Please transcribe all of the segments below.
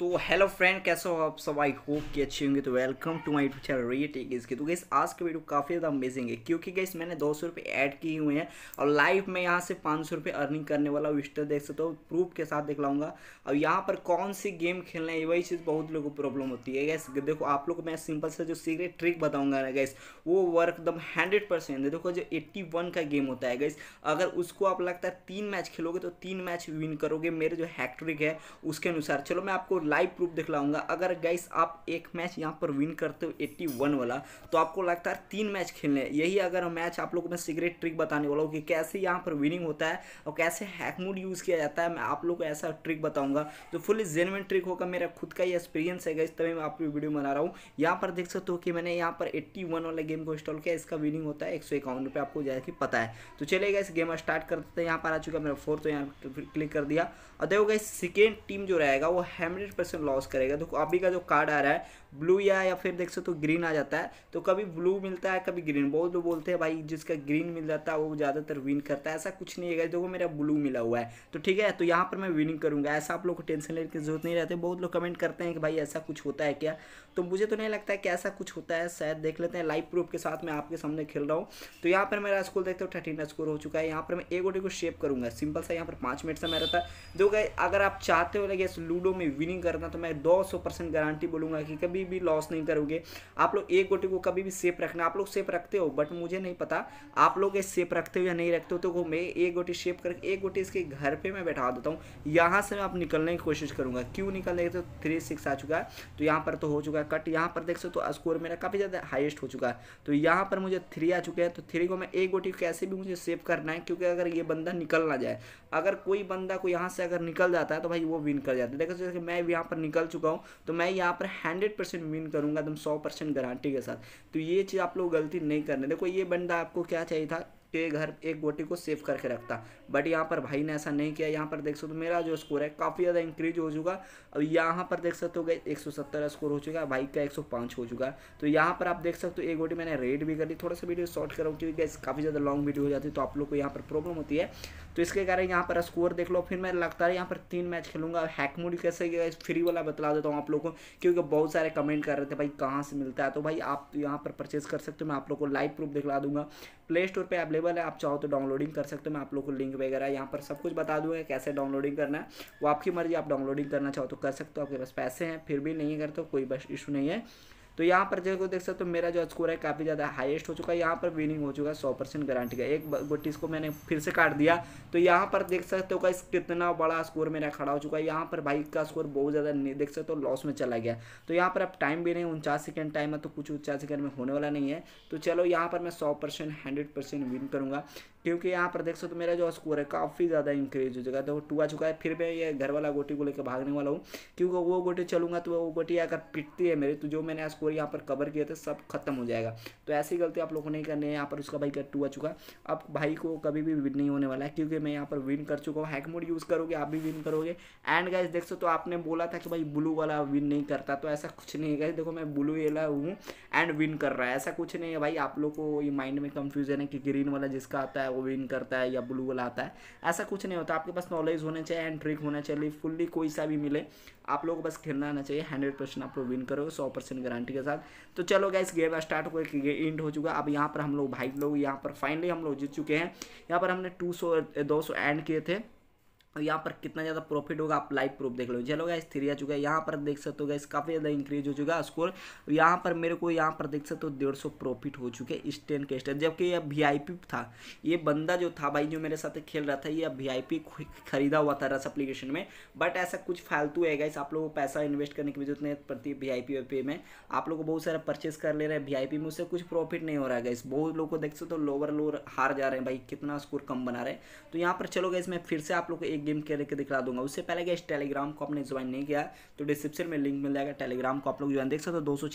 तो hello friend कैसे हो आप सब आई होप कि अच्छे होंगे तो welcome to my YouTube channel रही इस इसके तो गैस आज का वीडियो काफ़ी ज़्यादा अमेजिंग है क्योंकि गैस मैंने दो सौ रुपये ऐड किए हुए हैं और लाइव में यहाँ से पाँच सौ रुपये अर्निंग करने वाला विस्टर तो देख सकते हो तो प्रूफ के साथ दिखलाऊंगा और यहाँ पर कौन सी गेम खेलना है वही चीज़ बहुत लोगों को प्रॉब्लम होती है गैस देखो आप लोग को मैं सिंपल से जो सीक्रेट ट्रिक बताऊँगा ना गैस वो वर्क एकदम हंड्रेड परसेंट है देखो जो एट्टी वन का गेम होता है गैस अगर उसको आप लगता है तीन मैच खेलोगे तो तीन मैच विन करोगे मेरे जो हैक्ट्रिक है उसके अनुसार चलो मैं आपको लाइव प्रूफ दिखलाऊंगा अगर गाइस आप एक मैच यहाँ पर विन करते हो 81 वाला तो आपको लगता है तीन मैच खेलने यही अगर मैच आप लोग को मैं सीक्रेट ट्रिक बताने वाला हूँ कि कैसे यहाँ पर विनिंग होता है और कैसे हैक मोड यूज़ किया जाता है मैं आप लोग को ऐसा ट्रिक बताऊँगा तो फुल जेनविन ट्रिक होगा मेरा खुद का ही एक्सपीरियंस है गाइस तभी मैं आपको वीडियो बना रहा हूँ यहाँ पर देख सकते हो कि मैंने यहाँ पर एट्टी वाला गेम को इंस्टॉल किया इसका विनिंग होता है एक सौ आपको जाए पता है तो चलेगा इस गेम स्टार्ट कर देते हैं यहाँ पर आ चुका मेरा फोर्थ तो यहाँ क्लिक कर दिया और देखो गए सेकेंड टीम जो रहेगा वो हेमरेट परसेंट लॉस करेगा देखो अभी का जो कार्ड आ रहा है ब्लू या या फिर देख सकते तो ग्रीन आ जाता है तो कभी ब्लू मिलता है कभी ग्रीन बहुत लोग बोलते हैं भाई जिसका ग्रीन मिल जाता है वो ज़्यादातर विन करता है ऐसा कुछ नहीं है देखो मेरा ब्लू मिला हुआ है तो ठीक है तो यहाँ पर मैं विनिंग करूँगा ऐसा आप लोग को टेंशन लेने की जरूरत नहीं रहती बहुत लोग कमेंट करते हैं कि भाई ऐसा कुछ होता है क्या तो मुझे तो नहीं लगता है कि ऐसा कुछ होता है शायद देख लेते हैं लाइव प्रूफ के साथ मैं आपके सामने खेल रहा हूँ तो यहाँ पर मेरा स्कोर देखते हो थर्टीन स्कोर हो चुका है यहाँ पर मैं एक गोटे को शेप करूँगा सिंपल सा यहाँ पर पाँच मिनट समय रहता है जो अगर आप चाहते हो लगे लूडो में विनिंग करना तो मैं दो गारंटी बोलूँगा कि कभी कभी भी लॉस नहीं करोगे आप लोग एक गोटी को कभी भी सेफ रखना आप लोग सेफ रखते हो बट मुझे नहीं पता आप लोग ये सेफ रखते हो या नहीं रखते हो तो वो मैं एक गोटी सेप करके एक गोटी इसके घर पर मैं बैठा देता हूँ यहाँ से मैं आप निकलने की कोशिश करूँगा क्यों निकल रहे तो थ्री सिक्स आ चुका है तो यहाँ पर तो हो चुका है कट यहाँ पर देख सकते हो स्कोर तो मेरा काफ़ी ज़्यादा हाइस्ट हो चुका है तो यहाँ पर मुझे थ्री आ चुका है तो थ्री को मैं एक गोटी कैसे भी मुझे सेव करना है क्योंकि अगर ये बंदा निकल ना जाए अगर कोई बंदा को यहाँ से अगर निकल जाता है तो भाई वो विन कर जाता है देखो जैसे कि मैं यहाँ पर निकल चुका हूँ तो मैं यहाँ पर हंड्रेड परसेंट विन करूँगा एकदम सौ परसेंट गारंटी के साथ तो ये चीज़ आप लोग गलती नहीं करने देखो ये बंदा आपको क्या चाहिए था के घर एक गोटी को सेव करके रखता बट यहाँ पर भाई ने ऐसा नहीं किया यहाँ पर देख सकते हो मेरा जो स्कोर है काफ़ी ज़्यादा इंक्रीज हो चुका अब यहाँ पर देख सकते हो गए एक स्कोर हो चुका है भाई का 105 हो चुका तो यहाँ पर आप देख सकते हो एक गोटी मैंने रेड भी कर ली थोड़ा सा वीडियो शॉर्ट कराऊँ क्योंकि काफ़ी ज़्यादा लॉन्ग वीडियो हो जाती है तो आप लोग को यहाँ पर प्रॉब्लम होती है तो इसके कारण यहाँ पर स्कोर देख लो फिर मैं लगता है यहाँ पर तीन मैच खेलूंगा हैकमूड कैसे फ्री वाला बतला देता हूँ आप लोगों को क्योंकि बहुत सारे कमेंट कर रहे थे भाई कहाँ से मिलता है तो भाई आप यहाँ पर परचेज कर सकते हो मैं आप लोग को लाइव प्रूफ दिखला दूंगा प्ले स्टोर पर अवेलेबल है आप चाहो तो डाउनलोडिंग कर सकते हो मैं आप लोग को लिंक वगैरह यहाँ पर सब कुछ बता दूंगा कैसे डाउनलोडिंग करना है वो आपकी मर्जी आप डाउनलोडिंग करना चाहो तो कर सकते हो आपके पास पैसे हैं फिर भी नहीं करते तो कोई बस इशू नहीं है तो यहाँ पर जो देख सकते हो तो मेरा जो स्कोर है काफ़ी ज़्यादा हाईएस्ट हो चुका है यहाँ पर विनिंग हो चुका है सौ परसेंट गारंटी का एक गोटी इसको मैंने फिर से काट दिया तो यहाँ पर देख सकते हो इस कितना बड़ा स्कोर मेरा खड़ा हो चुका है यहाँ पर भाई का स्कोर बहुत ज़्यादा नहीं देख सकते हो तो लॉस में चला गया तो यहाँ पर अब टाइम भी नहीं उनचास सेकेंड टाइम है तो कुछ उनचास सेकेंड में होने वाला नहीं है तो चलो यहाँ पर मैं सौ परसेंट हंड्रेड परसेंट विन करूँगा क्योंकि यहाँ पर देख सकते तो मेरा जो स्कोर है काफ़ी ज़्यादा इंक्रीज हो जाएगा तो टू आ चुका है फिर मैं ये घर वाला गोटी को लेकर भागने वाला हूँ क्योंकि वो गोटी चलूंगा तो वो गोटी अगर पिटती है मेरी तो जो मैंने स्कोर यहाँ पर कवर किया था सब खत्म हो जाएगा तो ऐसी गलती आप लोगों को नहीं करनी है यहाँ पर उसका भाई का टू आ चुका अब भाई को कभी भी विन नहीं होने वाला है क्योंकि मैं यहाँ पर विन कर चुका हूँ हैक मोड यूज़ करोगे आप भी विन करोगे एंड गाइज देख सकते तो आपने बोला था कि भाई ब्लू वाला विन नहीं करता तो ऐसा कुछ नहीं है गाइज देखो मैं ब्लू वाला हूँ एंड विन कर रहा है ऐसा कुछ नहीं है भाई आप लोग को ये माइंड में कन्फ्यूजन है कि ग्रीन वाला जिसका आता है है वो विन करता है या ब्लू वाला आता है ऐसा कुछ नहीं होता आपके पास नॉलेज होना चाहिए एंड ट्रिक होना चाहिए फुल्ली कोई सा भी मिले आप लोगों को बस खेलना आना चाहिए हंड्रेड परसेंट आप लोग विन करोगे सौ परसेंट गारंटी के साथ तो चलो इस गेम स्टार्ट हो गया एंड हो चुका अब यहाँ पर हम लोग भाई लोग यहाँ पर फाइनली हम लोग जीत चुके हैं यहाँ पर हमने टू सौ सौ एंड किए थे और तो यहाँ पर कितना ज़्यादा प्रॉफिट होगा आप लाइव प्रूफ देख लो चलो गाइस थ्री आ चुका है यहाँ पर देख सकते हो गाइस काफ़ी ज़्यादा इंक्रीज हो चुका है स्कोर यहाँ पर मेरे को यहाँ पर देख सकते हो डेढ़ सौ प्रॉफिट हो चुके हैं स्टेन के स्टेन जबकि यह वी था ये बंदा जो था भाई जो मेरे साथ खेल रहा था ये वी खरीदा हुआ था रस अप्लीकेशन में बट ऐसा कुछ फालतू है गाइस आप लोगों को पैसा इन्वेस्ट करने की जरूरत नहीं पड़ती वी आई में आप लोग बहुत सारा परचेस कर ले रहे हैं वी में उससे कुछ प्रॉफिट नहीं हो रहा है गाइस बहुत लोग को देख सकते हो लोअर लोअर हार जा रहे हैं भाई कितना स्कोर कम बना रहे हैं तो यहाँ पर चलो गाइस मैं फिर से आप लोग को एक एक गेम खेल के दिखा दूंगा उससे पहले गया टेलीग्राम को आपने ज्वाइन नहीं किया तो डिस्क्रिप्शन में लिंक मिल जाएगा टेलीग्राम को आप लोग ज्वाइन देख सकते हो दो सौ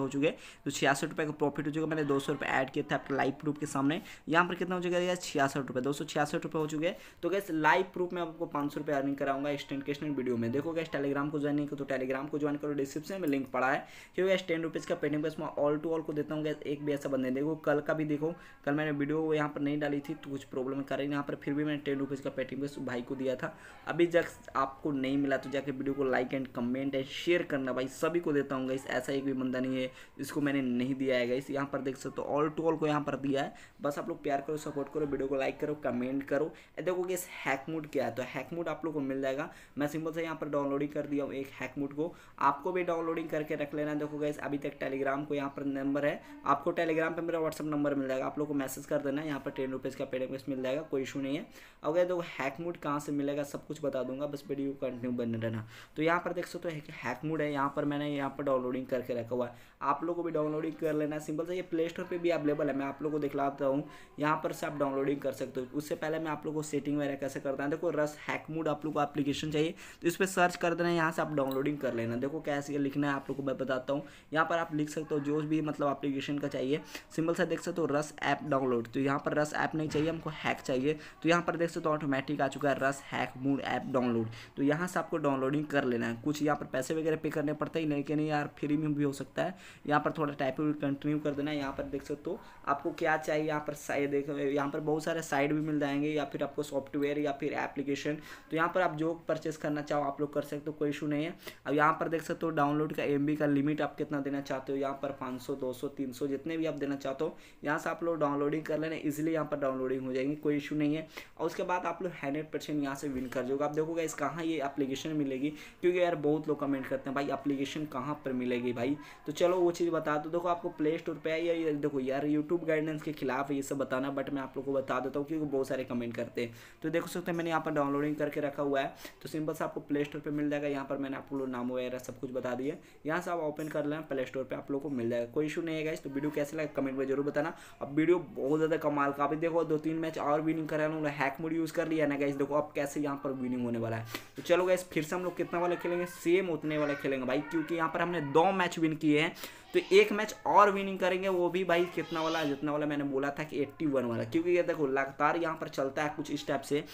हो चुके तो छियासठ रुपये का प्रॉफिट हो चुका मैंने दो सौ ऐड किया था आपके लाइव प्रूफ के सामने यहाँ पर कितना हो चुका है छियासठ रुपये दो सौ छियासठ रुपये हो चुके तो गैस लाइव प्रूफ में आपको पाँच सौ रुपये अर्निंग कराऊंगा स्टेंट के स्टेंट वीडियो में देखो गैस टेलीग्राम को ज्वाइन नहीं तो करो तो टेलीग्राम को ज्वाइन करो डिस्क्रिप्शन में लिंक पड़ा है क्योंकि गैस टेन रुपीज़ का पेटीएम बस मैं ऑल टू ऑल को देता हूँ गैस एक भी ऐसा बंदे देखो कल का भी देखो कल मैंने वीडियो यहाँ पर नहीं डाली थी तो कुछ प्रॉब्लम कर रही यहाँ पर फिर भी मैंने टेन रुपीज़ का पेटीएम बस भाई को दिया था अभी जब आपको नहीं मिला तो जाके वीडियो को like and comment and share करना भाई सभी को देता हूँ गाइस ऐसा एक भी बंदा नहीं है जिसको मैंने नहीं दिया है गाइस यहाँ पर देख सकते हो ऑल टू ऑल को यहाँ पर दिया है बस आप लोग प्यार करो सपोर्ट करो वीडियो को लाइक करो कमेंट करो देखो कि इस हैक मूड क्या है तो हैक मूड आप लोग को मिल जाएगा मैं सिंपल से यहाँ पर डाउनलोडिंग कर दिया हूँ एक हैक मूड को आपको भी डाउनलोडिंग करके रख लेना देखो गाइस अभी तक टेलीग्राम को यहाँ पर नंबर है आपको टेलीग्राम पर मेरा व्हाट्सअप नंबर मिल जाएगा आप लोग को मैसेज कर देना यहाँ पर टेन रुपीज़ का पेड मिल जाएगा कोई इशू नहीं है अगर देखो हैक मूड कहाँ से से मिलेगा सब कुछ बता दूंगा बस वीडियो कंटिन्यू बने रहना तो यहाँ पर देख सकते हो हैक मूड है यहाँ पर मैंने यहाँ पर डाउनलोडिंग करके रखा हुआ है आप लोग को भी डाउनलोडिंग कर लेना है सिंपल से ये प्ले स्टोर पर भी अवेलेबल है मैं आप लोग को दिखलाता हूँ यहाँ पर से आप डाउनलोडिंग कर सकते हो उससे पहले मैं आप लोग को सेटिंग वगैरह कैसे करता है देखो रस हैक मूड आप लोग को एप्लीकेशन चाहिए तो इस पर सर्च कर देना यहाँ से आप डाउनलोडिंग कर लेना देखो कैसे लिखना है आप लोग को मैं बताता हूँ यहाँ पर आप लिख सकते हो जो भी मतलब एप्लीकेशन का चाहिए सिंपल सा देख सकते हो रस ऐप डाउनलोड तो यहाँ पर रस ऐप नहीं चाहिए हमको हैक चाहिए तो यहाँ पर देख सकते हो ऑटोमेटिक आ चुका है रस हैक मूड ऐप डाउनलोड तो यहाँ से आपको डाउनलोडिंग कर लेना है कुछ यहाँ पर पैसे वगैरह पे करने पड़ते ही नहीं कि नहीं यार फ्री में भी हो सकता है यहाँ पर थोड़ा टाइपिंग कंटिन्यू कर देना है यहाँ पर देख सकते हो आपको क्या चाहिए यहाँ पर साइड देख यहाँ पर बहुत सारे साइड भी मिल जाएंगे या फिर आपको सॉफ्टवेयर या फिर एप्लीकेशन तो यहाँ पर आप जो परचेस करना चाहो आप लोग कर सकते हो कोई इशू नहीं है अब यहाँ पर देख सकते हो डाउनलोड का एम का लिमिट आप कितना देना चाहते हो यहाँ पर पाँच सौ दो सौ तीन सौ जितने भी आप देना चाहते हो यहाँ से आप लोग डाउनलोडिंग कर लेना इजिली यहाँ पर डाउनलोडिंग हो जाएगी कोई इशू नहीं है और उसके बाद आप लोग हंड्रेड परसेंट यहाँ से विन कर जाओगे आप देखोगे इस कहाँ ये एप्लीकेशन मिलेगी क्योंकि यार बहुत लोग कमेंट करते हैं भाई एप्लीकेशन कहाँ पर मिलेगी भाई तो चलो वो चीज़ बता दो देखो आपको प्ले स्टोर पर या देखो यार यूट्यूब गाइडेंस के खिलाफ ये सब बताना बट मैं आप लोगों को बता देता हूँ क्योंकि बहुत सारे कमेंट करते हैं तो देखो सकते हैं मैंने यहाँ पर डाउनलोडिंग करके रखा हुआ है तो सिंपल से आपको प्ले स्टोर पर मिल जाएगा यहाँ पर मैंने आप लोग नाम वगैरह सब कुछ बता दिया यहाँ से आप ओपन कर लेना प्ले स्टोर पर आप लोग को मिल जाएगा कोई इशू नहीं है इस तो वीडियो कैसे लगा कमेंट में जरूर बताना अब वीडियो बहुत ज़्यादा कमाल का अभी देखो दो तीन मैच और विनिंग करा उन्होंने हैक मोड यूज़ कर लिया ना गाइस देखो अब कैसे यहाँ पर विनिंग होने वाला है तो चलो गाइस फिर से हम लोग कितना वाला खेलेंगे सेम उतने वाला खेलेंगे भाई क्योंकि यहाँ पर हमने दो मैच विन किए हैं तो एक मैच और विनिंग करेंगे वो भी भाई कितना वाला जितना वाला मैंने बोला था कि एट्टी वन वाला क्योंकि ये देखो लगातार यहाँ पर चलता है कुछ इस टाइप से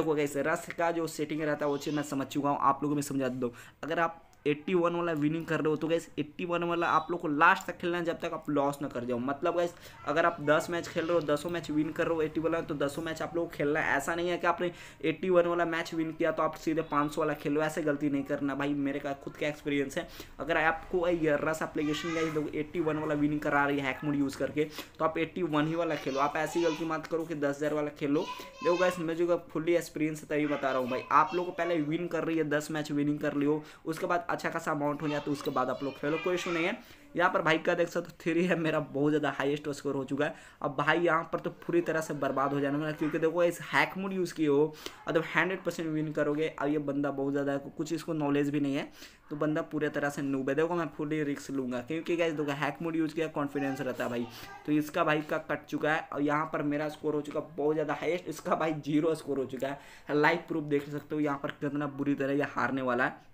देखो कैसे रस का जो सेटिंग रहता है वो चीज़ मैं समझ चुका हूँ आप लोगों में समझा दो अगर आप एट्टी वन वाला विनिंग कर रहे हो तो गैस एट्टी वन वाला आप लोग को लास्ट तक खेलना है जब तक आप लॉस ना कर जाओ मतलब गैस अगर आप दस मैच खेल रहे हो दसों मैच विन कर रहे हो एट्टी वाला तो दसों मैच आप लोग खेलना है ऐसा नहीं है कि आपने एट्टी वन वाला मैच विन किया तो आप सीधे पाँच सौ वाला खेलो ऐसे गलती नहीं करना भाई मेरे का खुद का एक्सपीरियंस है अगर आपको रस एप्लीकेशन या एट्टी वन वाला विनिंग करा रही है हैक मोड यूज़ करके तो आप एट्टी वन ही वाला खेलो आप ऐसी गलती मत करो कि दस हज़ार वाला खेलो देखो गैस मैं जो फुल्ली एक्सपीरियंस है तभी बता रहा हूँ भाई आप लोग पहले विन कर रही है दस मैच विनिंग कर लियो उसके बाद अच्छा खासा अमाउंट हो जाए तो उसके बाद आप लोग खेलो कोई इशू नहीं है यहाँ पर भाई का देख सकते हो थ्री है मेरा बहुत ज़्यादा हाईएस्ट स्कोर हो चुका है अब भाई यहाँ पर तो पूरी तरह से बर्बाद हो जाने वाला क्योंकि देखो इस हैक मोड यूज़ किए हो अब हंड्रेड परसेंट विन करोगे अब ये बंदा बहुत ज़्यादा कुछ इसको नॉलेज भी नहीं है तो बंदा पूरी तरह से नूब है देखो मैं फुली रिक्स लूँगा क्योंकि क्या देखो हैक मोड यूज़ किया कॉन्फिडेंस रहता है भाई तो इसका भाई का कट चुका है और यहाँ पर मेरा स्कोर हो चुका बहुत ज़्यादा हाइस्ट इसका भाई जीरो स्कोर हो चुका है लाइव प्रूफ देख सकते हो यहाँ पर कितना बुरी तरह यह हारने वाला है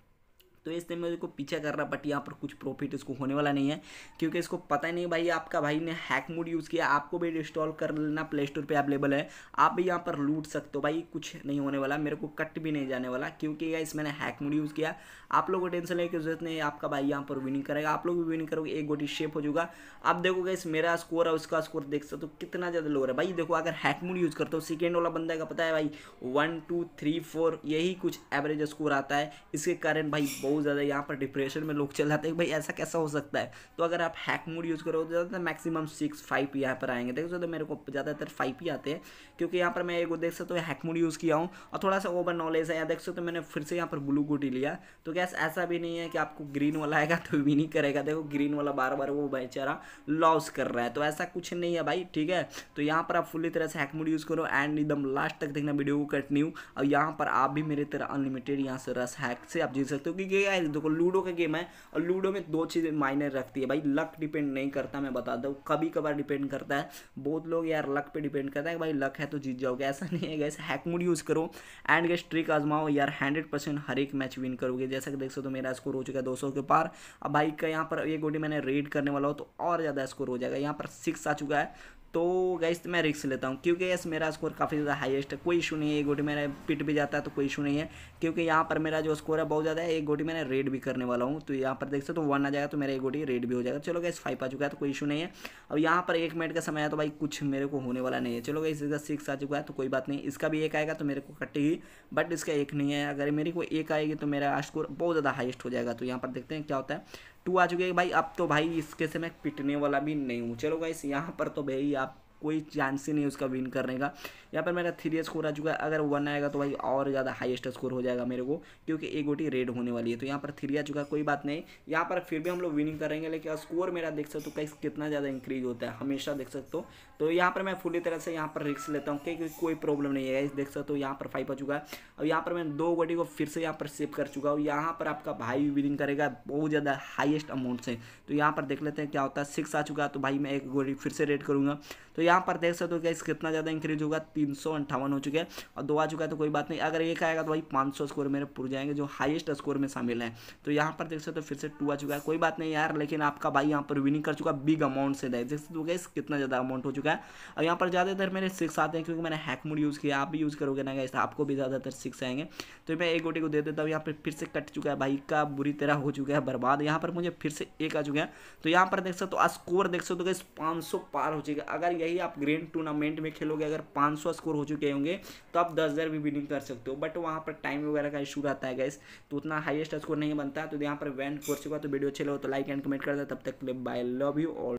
तो इसलिए मेरे को पीछे कर रहा बट यहाँ पर कुछ प्रॉफिट इसको होने वाला नहीं है क्योंकि इसको पता ही नहीं भाई आपका भाई ने हैक मोड यूज़ किया आपको भी इंस्टॉल कर लेना प्ले स्टोर पर अवेलेबल है आप भी यहाँ पर लूट सकते हो भाई कुछ नहीं होने वाला मेरे को कट भी नहीं जाने वाला क्योंकि यह मैंने हैक मोड यूज़ किया आप लोगों को टेंशन लेकर जरूरत नहीं आपका भाई यहाँ पर विनिंग करेगा आप लोग भी विनिंग करोगे एक गोटी शेप हो जाएगा आप देखोगे इस मेरा स्कोर है उसका स्कोर देख सकते हो कितना ज़्यादा लो है भाई देखो अगर हैक मोड यूज़ करते हो सेकेंड वाला बंदा का पता है भाई वन टू थ्री फोर यही कुछ एवरेज स्कोर आता है इसके कारण भाई बहुत बहुत ज़्यादा यहाँ पर डिप्रेशन में लोग चल जाते हैं भाई ऐसा कैसा हो सकता है तो अगर आप हैक मोड यूज़ करो तो ज़्यादातर मैक्सिमम सिक्स फाइव पी यहाँ पर आएंगे देखो तो मेरे को ज़्यादातर फाइव पी आते हैं क्योंकि यहाँ पर मैं एक देख सकते हो तो हैक मोड यूज़ किया हूँ और थोड़ा सा ओवर नॉलेज है यहाँ देख सकते तो मैंने फिर से यहाँ पर ब्लू गुट लिया तो गैस ऐसा भी नहीं है कि आपको ग्रीन वाला आएगा तो भी नहीं करेगा देखो ग्रीन वाला बार बार वो बेचारा लॉस कर रहा है तो ऐसा कुछ नहीं है भाई ठीक है तो यहाँ पर आप फुली तरह से हैक मोड यूज़ करो एंड एकदम लास्ट तक देखना वीडियो को कंटिन्यू और यहाँ पर आप भी मेरे तरह अनलिमिटेड यहाँ से रस हैक से आप जीत सकते हो क्योंकि है देखो लूडो का गेम है और लूडो में दो चीज़ें मायने रखती है भाई लक डिपेंड नहीं करता मैं बता दूँ कभी कभार डिपेंड करता है बहुत लोग यार लक पे डिपेंड करता है कि भाई लक है तो जीत जाओगे ऐसा नहीं है गैस हैक मूड यूज़ करो एंड गैस ट्रिक आजमाओ यार हंड्रेड परसेंट हर एक मैच विन करोगे जैसा कि देख सकते हो तो मेरा स्कोर हो चुका है दो के पार अब भाई का यहाँ पर एक गोटी मैंने रेड करने वाला हो तो और ज़्यादा स्कोर हो जाएगा यहाँ पर सिक्स आ चुका है तो गैस मैं रिक्स लेता हूँ क्योंकि यस मेरा स्कोर काफ़ी ज़्यादा हाईएस्ट है कोई इशू नहीं है एक गोटी मेरा पिट भी जाता है तो कोई इशू नहीं है क्योंकि यहाँ पर मेरा जो स्कोर है बहुत ज़्यादा है एक गोटी मैंने रेड भी करने वाला हूँ तो यहाँ पर देख सकते हो वन आ जाएगा तो मेरा एक गोटी रेड भी हो जाएगा चलो गैस फाइव आ चुका है तो कोई इशू नहीं है अब यहाँ पर एक मिनट का समय है तो भाई कुछ मेरे को होने वाला नहीं है चलो गैस इसका सिक्स आ चुका है तो कोई बात नहीं इसका भी एक आएगा तो मेरे को कटेगी बट इसका एक नहीं है अगर मेरे को एक आएगी तो मेरा स्कोर बहुत ज़्यादा हाइस्ट हो जाएगा तो यहाँ पर देखते हैं क्या होता है टू आ चुके हैं भाई अब तो भाई इसके से मैं पिटने वाला भी नहीं हूँ चलो भाई यहाँ पर तो भाई आप कोई चांस ही नहीं उसका विन करने का यहाँ पर मेरा थ्री स्कोर आ चुका है अगर वन आएगा तो भाई और ज़्यादा हाइस्ट स्कोर हो जाएगा मेरे को क्योंकि एक गोटी रेड होने वाली है तो यहाँ पर थ्री आ चुका है कोई बात नहीं यहाँ पर फिर भी हम लोग विनिंग करेंगे लेकिन स्कोर मेरा देख सकते हो कैसे कितना ज़्यादा इंक्रीज होता है हमेशा देख सकते हो तो यहाँ पर मैं पूरी तरह से यहाँ पर रिक्स लेता हूँ क्योंकि कोई प्रॉब्लम नहीं है देख सकते हो यहाँ पर फाइव आ चुका है और यहाँ पर मैं दो गोटी को फिर से यहाँ पर सेव कर चुका हूँ यहाँ पर आपका भाई विनिंग करेगा बहुत ज़्यादा हाइएस्ट अमाउंट से तो यहाँ पर देख लेते हैं क्या होता है सिक्स आ चुका है तो भाई मैं एक गोटी फिर से रेड करूँगा तो यहाँ यहाँ पर देख सकते हो गैस कितना ज़्यादा इंक्रीज होगा तीन हो चुके हैं और दो आ चुका है तो कोई बात नहीं अगर एक आएगा तो भाई पाँच स्कोर मेरे पुर जाएंगे जो हाईएस्ट स्कोर में शामिल है तो यहाँ पर देख सकते हो फिर से टू आ चुका है कोई बात नहीं यार लेकिन आपका भाई यहाँ पर विनिंग कर चुका बिग अमाउंट से देख सकते हो गैस कितना ज़्यादा अमाउंट हो चुका है और यहाँ पर ज़्यादातर मेरे सिक्स आते हैं क्योंकि मैंने हैक हैकमूड यूज़ किया आप भी यूज़ करोगे ना गैस आपको भी ज़्यादातर सिक्स आएंगे तो मैं एक गोटी को दे देता हूँ यहाँ पर फिर से कट चुका है भाई का बुरी तरह हो चुका है बर्बाद यहाँ पर मुझे फिर से एक आ चुका है तो यहाँ पर देख सकते हो स्कोर देख सकते हो गैस पाँच पार हो चुका अगर यही ही आप ग्रैंड टूर्नामेंट में खेलोगे अगर 500 स्कोर हो चुके होंगे तो आप दस हज़ार भी विनिंग कर सकते हो बट वहाँ पर टाइम वगैरह का इशू रहता है गैस तो उतना हाइएस्ट स्कोर नहीं बनता तो यहाँ पर वैन कोर्स चुका तो वीडियो अच्छे लगे तो लाइक एंड कमेंट कर दे तब तक बाय लव यू और